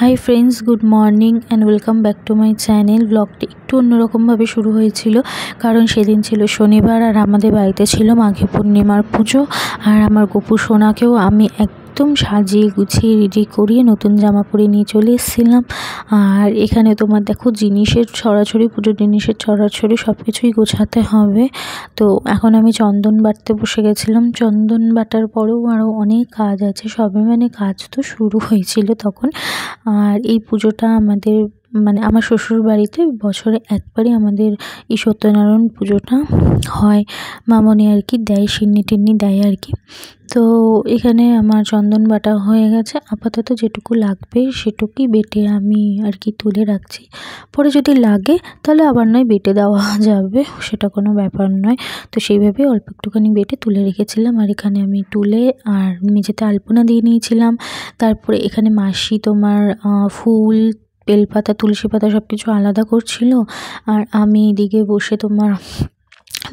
high friends good morning and welcome back to my channel ব্লগটি একটু অন্যরকমভাবে শুরু হয়েছিল কারণ সেদিন ছিল শনিবার আর আমাদের বাড়িতে ছিল মাঘে পূর্ণিমার পুজো আর আমার গপু সোনাকেও আমি এক একদম সাজিয়ে গুছিয়ে রেডি করিয়ে নতুন জামা পরে নিয়ে চলে এসেছিলাম আর এখানে তোমার দেখো জিনিসের ছড়াছড়ি পুজোর জিনিসের ছড়াছড়ি সব কিছুই গোছাতে হবে তো এখন আমি চন্দন বাটতে বসে গেছিলাম চন্দন বাটার পরেও আরও অনেক কাজ আছে সবে মানে কাজ তো শুরু হয়েছিল তখন আর এই পুজোটা আমাদের মানে আমার শ্বশুর বাড়িতে বছরে একবারই আমাদের এই সত্যনারায়ণ পুজোটা হয় মামনি আর কি দেয় সিন্নি টিন্নি দেয় আর কি তো এখানে আমার চন্দন বাটা হয়ে গেছে আপাতত যেটুকু লাগবে সেটুকুই বেটে আমি আর কি তুলে রাখছি পরে যদি লাগে তাহলে আবার নয় বেটে দেওয়া যাবে সেটা কোনো ব্যাপার নয় তো সেইভাবে অল্প একটুখানি বেটে তুলে রেখেছিলাম আর এখানে আমি তুলে আর মেঝেতে আলপনা দিয়ে নিয়েছিলাম তারপরে এখানে মাসি তোমার ফুল বেলপাতা তুলসী পাতা সব কিছু আলাদা করছিল আর আমি এদিকে বসে তোমার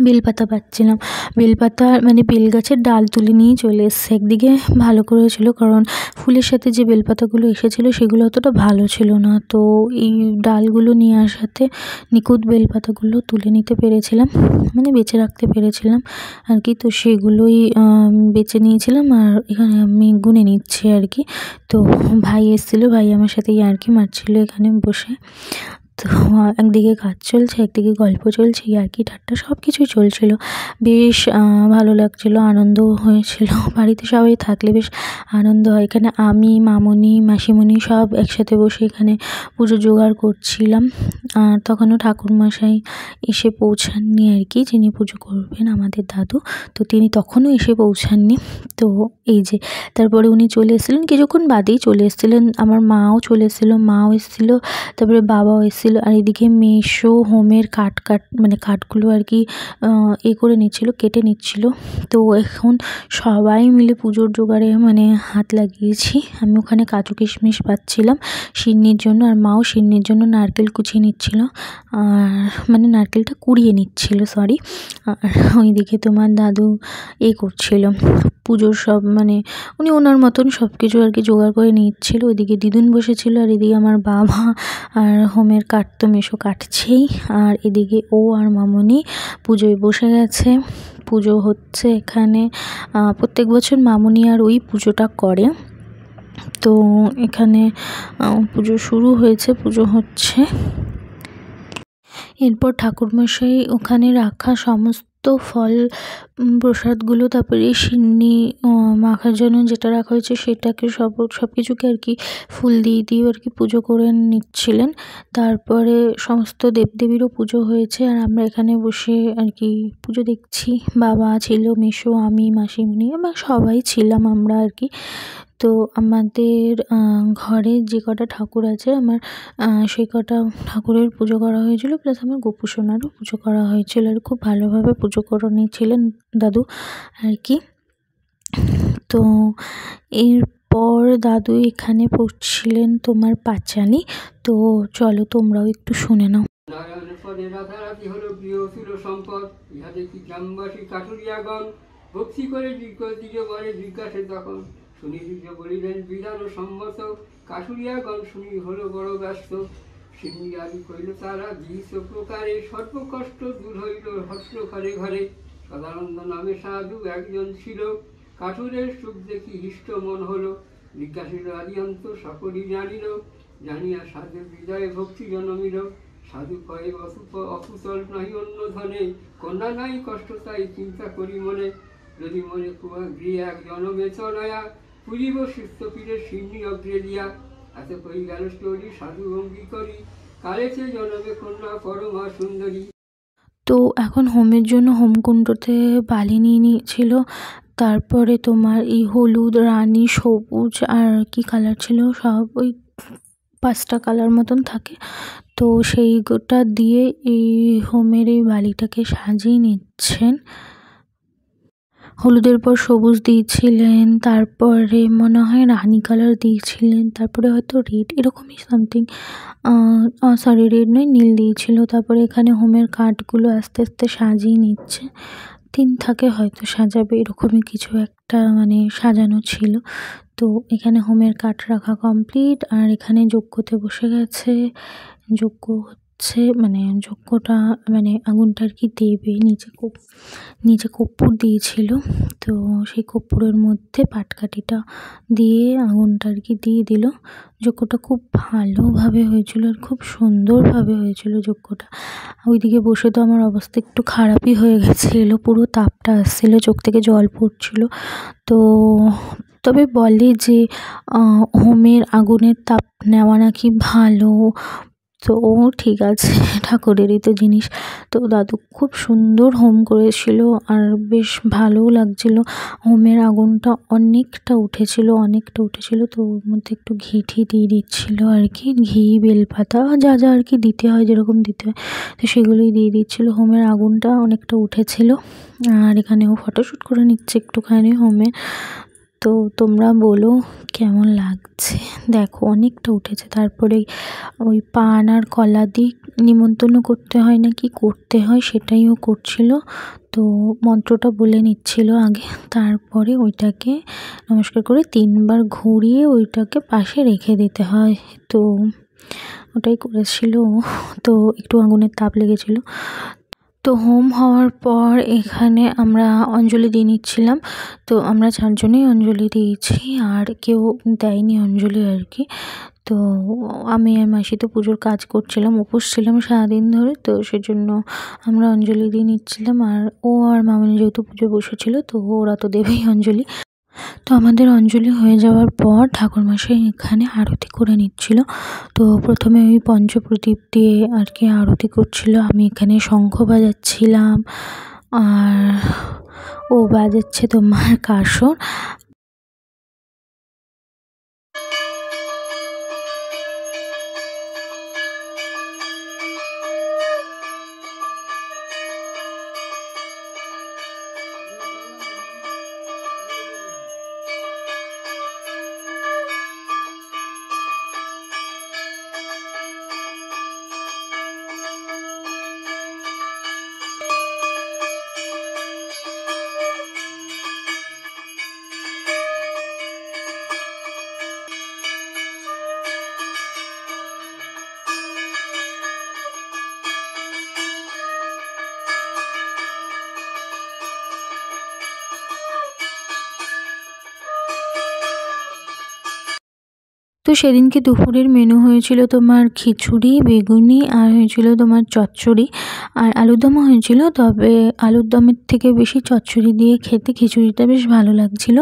বেলপাতা পাচ্ছিলাম বেলপাতা মানে বেলগাছের ডাল তুলে নিয়ে চলে এসছে একদিকে ভালো করেছিল কারণ ফুলের সাথে যে বেলপাতাগুলো এসেছিলো সেগুলো অতটা ভালো ছিল না তো এই ডালগুলো নিয়ে আসাতে নিখুঁত বেলপাতাগুলো তুলে নিতে পেরেছিলাম মানে বেঁচে রাখতে পেরেছিলাম আর কি তো সেগুলোই বেছে নিয়েছিলাম আর এখানে আমি গুনে নিচ্ছি আর কি তো ভাই এসেছিলো ভাই আমার সাথে আর কি মারছিল এখানে বসে তো একদিকে কাজ চলছে একদিকে গল্প চলছে ইয়ার্কি ঠাট্টা সব কিছুই চলছিল বেশ ভালো লাগছিল আনন্দ হয়েছিল বাড়িতে সবাই থাকলে বেশ আনন্দ হয় এখানে আমি মামনি মাসিমণি সব একসাথে বসে এখানে পুজো জোগাড় করছিলাম আর তখনও ঠাকুরমশাই এসে পৌঁছাননি আর কি যিনি পুজো করবেন আমাদের দাদু তো তিনি তখনও এসে পৌঁছাননি তো এই যে তারপরে উনি চলে এসেছিলেন কিছুক্ষণ বাদেই চলে এসেছিলেন আমার মাও চলে এসেছিলো মাও এসেছিলো তারপরে বাবাও এসেছিল নিচ্ছিল আর এদিকে মেশো হোমের কাট কাট মানে কাঠগুলো আর কি এ করে নিচ্ছিল কেটে নিচ্ছিল তো এখন সবাই মিলে পুজোর জোগাড়ে মানে হাত লাগিয়েছি আমি ওখানে কাজু কিশমিশ পাচ্ছিলাম সিন্নির জন্য আর মাও সিন্নির জন্য নারকেল কুচিয়ে নিচ্ছিল আর মানে নারকেলটা কুড়িয়ে নিচ্ছিল সরি আর ওইদিকে তোমার দাদু এ করছিল পুজোর সব মানে উনি ওনার মতন সব কিছু আর কি জোগাড় করে নিচ্ছিল ওইদিকে দিদুন বসেছিল আর এদিকে আমার বাবা আর হোমের কাটতো মেশো কাটছেই আর এদিকে ও আর মামনি পুজোয় বসে গেছে পুজো হচ্ছে এখানে প্রত্যেক বছর মামনি আর ওই পুজোটা করে তো এখানে পুজো শুরু হয়েছে পুজো হচ্ছে এরপর ঠাকুরমশাই ওখানে রাখা সমস্ত তো ফল প্রসাদগুলো তারপরে সিন্নি মাখার জন্য যেটা রাখা হয়েছে সেটাকে সব সব কিছুকে আর কি ফুল দিয়ে দিয়ে আর কি পুজো করে নিচ্ছিলেন তারপরে সমস্ত দেবদেবীরও পুজো হয়েছে আর আমরা এখানে বসে আর কি পুজো দেখছি বাবা ছিল মেশো আমি মাসিমণি এবং সবাই ছিলাম আমরা আর কি তো আমাদের ঘরে যে কটা ঠাকুর আছে আমার সেই কটা ঠাকুরের পুজো করা হয়েছিল প্লাস আমার গোপুসোনারও পুজো করা হয়েছিল আর খুব ভালোভাবে পুজো করে নিয়েছিলেন দাদু আর কি তো এরপর দাদু এখানে পড়ছিলেন তোমার পাচানি তো চলো তোমরাও একটু শুনে নাও ভক্তি করে দিগ তখন সুনিসূর্য বলিলেন বিড়াল সম্মত কাঠুরিয়াগণ শুনি হলো বড় ব্যস্ত সিমিয়ারি কহিল তারা বিহিত প্রকারে সর্বকষ্ট দূর হইল হর্ষ ঘরে ঘরে সদানন্দ নামে সাধু একজন ছিল কাঠুরের সুখ দেখি হিষ্ট মন হলো আদি অন্ত সকলই জানিল জানিয়া সাধু হৃদয়ে ভক্তি জনমিল সাধু কয়ে অকুশল নাই অন্য ধনে কন্যা নাই কষ্ট তাই চিন্তা করি মনে যদি মনে গৃহ এক জনবেচনয়া পুজিব সুস্থ পীরে সিন্নি অগ্রে দিয়া এত কই গেল স্টোরি সাধু ভঙ্গি করি কালেছে জনমে কন্যা পরমা সুন্দরী তো এখন হোমের জন্য হোমকুণ্ডতে বালি নিয়ে নিয়েছিল তারপরে তোমার এই হলুদ রানী সবুজ আর কি কালার ছিল সব ওই পাঁচটা কালার মতন থাকে তো সেইটা দিয়ে এই হোমের এই বালিটাকে সাজিয়ে নিচ্ছেন হলুদের পর সবুজ দিয়েছিলেন তারপরে মনে হয় রানি কালার দিয়েছিলেন তারপরে হয়তো রেড এরকমই সামথিং সরি রেড নয় নীল দিয়েছিল তারপরে এখানে হোমের কাঠগুলো আস্তে আস্তে সাজিয়ে নিচ্ছে তিন থাকে হয়তো সাজাবে এরকমই কিছু একটা মানে সাজানো ছিল তো এখানে হোমের কাঠ রাখা কমপ্লিট আর এখানে যজ্ঞতে বসে গেছে যজ্ঞ হচ্ছে মানে যজ্ঞটা মানে আগুনটা আর কি দেবে নিচে কপ নিচে কর্পূর দিয়েছিল তো সেই কর্পূরের মধ্যে পাটকাঠিটা দিয়ে আগুনটা আর কি দিয়ে দিল যজ্ঞটা খুব ভালোভাবে হয়েছিল আর খুব সুন্দরভাবে হয়েছিল যজ্ঞটা ওইদিকে বসে তো আমার অবস্থা একটু খারাপই হয়ে গেছিলো পুরো তাপটা আসছিলো চোখ থেকে জল পড়ছিল তো তবে বলে যে হোমের আগুনের তাপ নেওয়া নাকি ভালো তো ও ঠিক আছে ঠাকুরেরই তো জিনিস তো দাদু খুব সুন্দর হোম করেছিল আর বেশ ভালোও লাগছিল হোমের আগুনটা অনেকটা উঠেছিল অনেকটা উঠেছিল তো ওর মধ্যে একটু ঘি ঠি দিয়ে দিচ্ছিলো আর কি ঘি বেলপাতা যা যা আর কি দিতে হয় যেরকম দিতে হয় তো সেগুলোই দিয়ে দিচ্ছিলো হোমের আগুনটা অনেকটা উঠেছিল আর এখানে ও ফটোশ্যুট করে নিচ্ছে একটুখানি হোমে তো তোমরা বলো কেমন লাগছে দেখো অনেকটা উঠেছে তারপরে ওই পান আর কলা দিক নিমন্ত্রণ করতে হয় না কি করতে হয় সেটাই ও করছিল তো মন্ত্রটা বলে নিচ্ছিল আগে তারপরে ওইটাকে নমস্কার করে তিনবার ঘুরিয়ে ওইটাকে পাশে রেখে দিতে হয় তো ওটাই করেছিল তো একটু আগুনের তাপ লেগেছিল তো হোম হওয়ার পর এখানে আমরা অঞ্জলি দিয়ে নিচ্ছিলাম তো আমরা চারজনেই অঞ্জলি দিয়েছি আর কেউ দেয়নি অঞ্জলি আর কি তো আমি আর মাসি তো পুজোর কাজ করছিলাম উপোস ছিলাম সারাদিন ধরে তো সেজন্য আমরা অঞ্জলি দিয়ে নিচ্ছিলাম আর ও আর মামনি যেহেতু পুজো বসেছিল তো ওরা তো দেবেই অঞ্জলি তো আমাদের অঞ্জলি হয়ে যাওয়ার পর ঠাকুরমশাই এখানে আরতি করে নিচ্ছিল তো প্রথমে ওই পঞ্চপ্রদীপ দিয়ে আর কি আরতি করছিল আমি এখানে শঙ্খ বাজাচ্ছিলাম আর ও বাজাচ্ছে তোমার কাসর তো সেদিনকে দুপুরের মেনু হয়েছিল তোমার খিচুড়ি বেগুনি আর হয়েছিল তোমার চচ্চড়ি আর আলুরদমও হয়েছিল তবে আলুরদমের থেকে বেশি চচ্চড়ি দিয়ে খেতে খিচুড়িটা বেশ ভালো লাগছিল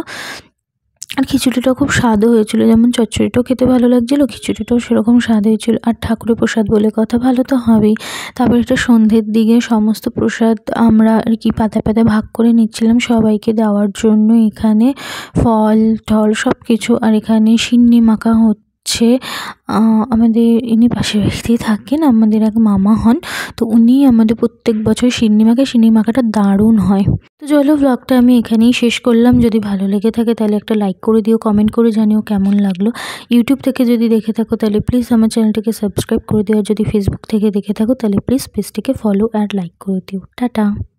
আর খিচুড়িটা খুব স্বাদও হয়েছিল যেমন চচ্চড়িটাও খেতে ভালো লাগছিলো খিচুড়িটাও সেরকম স্বাদ হয়েছিল আর ঠাকুরের প্রসাদ বলে কথা ভালো তো হবেই তারপর এটা সন্ধ্যের দিকে সমস্ত প্রসাদ আমরা আর কি পাতা পাতা ভাগ করে নিচ্ছিলাম সবাইকে দেওয়ার জন্য এখানে ফল টল সব কিছু আর এখানে সিন্নি মাখা হচ্ছে হচ্ছে আমাদের ইনি পাশের বাড়িতেই থাকেন আমাদের এক মামা হন তো উনি আমাদের প্রত্যেক বছর সিন্নি মাখে সিন্নি মাখাটা দারুণ হয় তো চলো ব্লগটা আমি এখানেই শেষ করলাম যদি ভালো লেগে থাকে তাহলে একটা লাইক করে দিও কমেন্ট করে জানিও কেমন লাগলো ইউটিউব থেকে যদি দেখে থাকো তাহলে প্লিজ আমার চ্যানেলটিকে সাবস্ক্রাইব করে দিও আর যদি ফেসবুক থেকে দেখে থাকো তাহলে প্লিজ পেজটিকে ফলো আর লাইক করে দিও টাটা